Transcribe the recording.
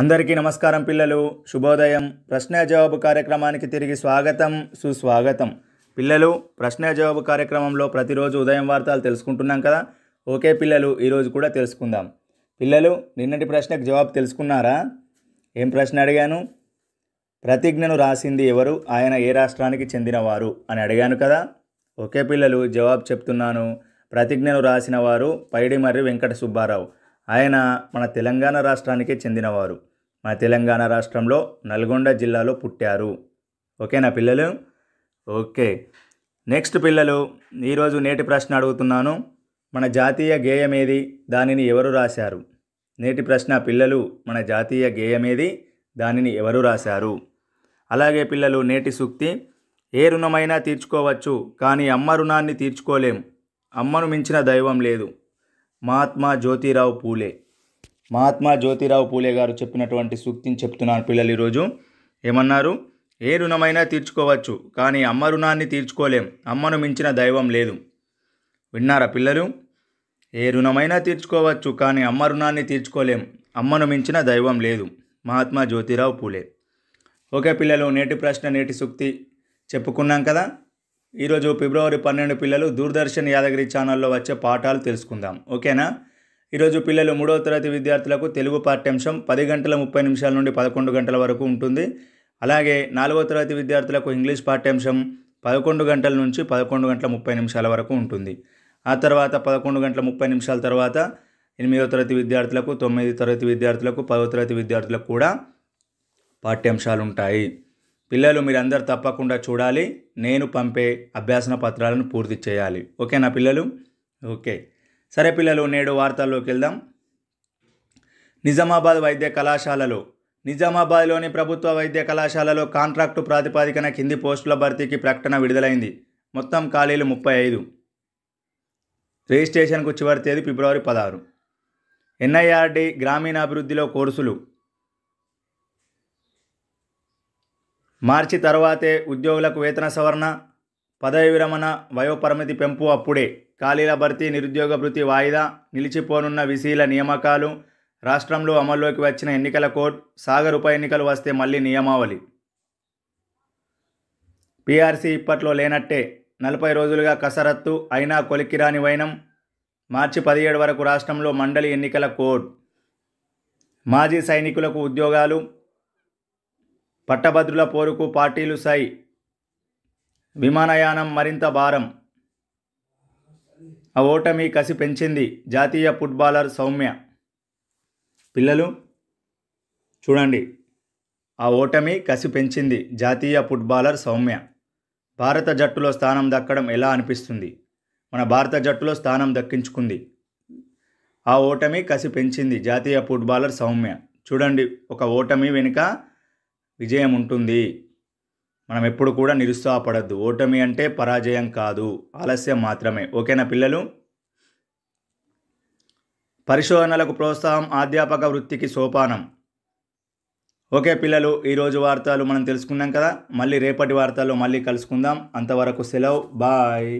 అందరికీ నమస్కారం పిల్లలు శుభోదయం ప్రశ్న జవాబు కార్యక్రమానికి తిరిగి స్వాగతం సుస్వాగతం పిల్లలు ప్రశ్న జవాబు కార్యక్రమంలో ప్రతిరోజు ఉదయం వార్తలు తెలుసుకుంటున్నాం కదా ఓకే పిల్లలు ఈరోజు కూడా తెలుసుకుందాం పిల్లలు నిన్నటి ప్రశ్నకు జవాబు తెలుసుకున్నారా ఏం ప్రశ్న అడిగాను ప్రతిజ్ఞను రాసింది ఎవరు ఆయన ఏ రాష్ట్రానికి చెందినవారు అని అడిగాను కదా ఓకే పిల్లలు జవాబు చెప్తున్నాను ప్రతిజ్ఞను రాసిన వారు పైడి మరియు వెంకట సుబ్బారావు ఆయన మన తెలంగాణ రాష్ట్రానికే చెందినవారు మా తెలంగాణ రాష్ట్రంలో నల్గొండ జిల్లాలో పుట్టారు ఓకేనా పిల్లలు ఓకే నెక్స్ట్ పిల్లలు ఈరోజు నేటి ప్రశ్న అడుగుతున్నాను మన జాతీయ గేయం ఏది దానిని ఎవరు రాశారు నేటి ప్రశ్న పిల్లలు మన జాతీయ గేయమేది దానిని ఎవరు రాశారు అలాగే పిల్లలు నేటి సూక్తి ఏ రుణమైనా తీర్చుకోవచ్చు కానీ అమ్మ రుణాన్ని తీర్చుకోలేం అమ్మను మించిన దైవం లేదు మహాత్మా జ్యోతిరావు పూలే మహాత్మా జ్యోతిరావు పూలే గారు చెప్పినటువంటి సూక్తిని చెప్తున్నాను పిల్లలు ఈరోజు ఏమన్నారు ఏ రుణమైనా తీర్చుకోవచ్చు కానీ అమ్మ రుణాన్ని తీర్చుకోలేం అమ్మను మించిన దైవం లేదు విన్నారా పిల్లలు ఏ రుణమైనా తీర్చుకోవచ్చు కానీ అమ్మ రుణాన్ని తీర్చుకోలేం అమ్మను మించిన దైవం లేదు మహాత్మా జ్యోతిరావు పూలే ఓకే పిల్లలు నేటి ప్రశ్న నేటి సూక్తి చెప్పుకున్నాం కదా ఈరోజు ఫిబ్రవరి పన్నెండు పిల్లలు దూరదర్శన్ యాదగిరి ఛానల్లో వచ్చే పాఠాలు తెలుసుకుందాం ఓకేనా ఈరోజు పిల్లలు మూడవ తరగతి విద్యార్థులకు తెలుగు పాఠ్యాంశం పది గంటల ముప్పై నిమిషాల నుండి పదకొండు గంటల వరకు ఉంటుంది అలాగే నాలుగవ తరగతి విద్యార్థులకు ఇంగ్లీష్ పాఠ్యాంశం పదకొండు గంటల నుంచి పదకొండు గంటల ముప్పై నిమిషాల వరకు ఉంటుంది ఆ తర్వాత పదకొండు గంటల ముప్పై నిమిషాల తర్వాత ఎనిమిదవ తరగతి విద్యార్థులకు తొమ్మిది తరగతి విద్యార్థులకు పదవ తరగతి విద్యార్థులకు కూడా పాఠ్యాంశాలు ఉంటాయి పిల్లలు అందరు తప్పకుండా చూడాలి నేను పంపే అభ్యాసన పత్రాలను పూర్తి చేయాలి ఓకేనా పిల్లలు ఓకే సరే పిల్లలు నేడు వార్తల్లోకి వెళ్దాం నిజామాబాద్ వైద్య కళాశాలలో నిజామాబాద్లోని ప్రభుత్వ వైద్య కళాశాలలో కాంట్రాక్టు ప్రాతిపాదికన కింది పోస్టుల భర్తీకి ప్రకటన విడుదలైంది మొత్తం ఖాళీలు ముప్పై ఐదు రిజిస్ట్రేషన్కు చివరి తేదీ ఫిబ్రవరి పదహారు ఎన్ఐఆర్డి గ్రామీణాభివృద్ధిలో కోర్సులు మార్చి తర్వాతే ఉద్యోగులకు వేతన సవరణ పదవి విరమణ వయోపరిమితి పెంపు అప్పుడే ఖాళీల భర్తీ నిరుద్యోగ భృతి వాయిదా నిలిచిపోనున్న విసీల నియామకాలు రాష్ట్రంలో అమల్లోకి వచ్చిన ఎన్నికల కోడ్ సాగర్ ఉప ఎన్నికలు వస్తే మళ్ళీ నియమావళి పీఆర్సీ ఇప్పట్లో లేనట్టే నలభై రోజులుగా కసరత్తు అయినా కొలిక్కిరాని వైనం మార్చి పదిహేడు వరకు రాష్ట్రంలో మండలి ఎన్నికల కోడ్ మాజీ సైనికులకు ఉద్యోగాలు పట్టభద్రుల పోరుకు పార్టీలు సై విమానయానం మరింత భారం ఆ ఓటమి కసి పెంచింది జాతీయ ఫుట్బాలర్ సౌమ్య పిల్లలు చూడండి ఆ ఓటమి కసి పెంచింది జాతీయ ఫుట్బాలర్ సౌమ్య భారత జట్టులో స్థానం దక్కడం ఎలా అనిపిస్తుంది మన భారత జట్టులో స్థానం దక్కించుకుంది ఆ ఓటమి కసి పెంచింది జాతీయ ఫుట్బాలర్ సౌమ్య చూడండి ఒక ఓటమి వెనుక విజయం ఉంటుంది మనం ఎప్పుడు కూడా నిరుత్సాహపడద్దు ఓటమి అంటే పరాజయం కాదు ఆలస్యం మాత్రమే ఓకేనా పిల్లలు పరిశోధనలకు ప్రోత్సాహం అధ్యాపక వృత్తికి సోపానం ఓకే పిల్లలు ఈరోజు వార్తలు మనం తెలుసుకున్నాం కదా మళ్ళీ రేపటి వార్తల్లో మళ్ళీ కలుసుకుందాం అంతవరకు సెలవు బాయ్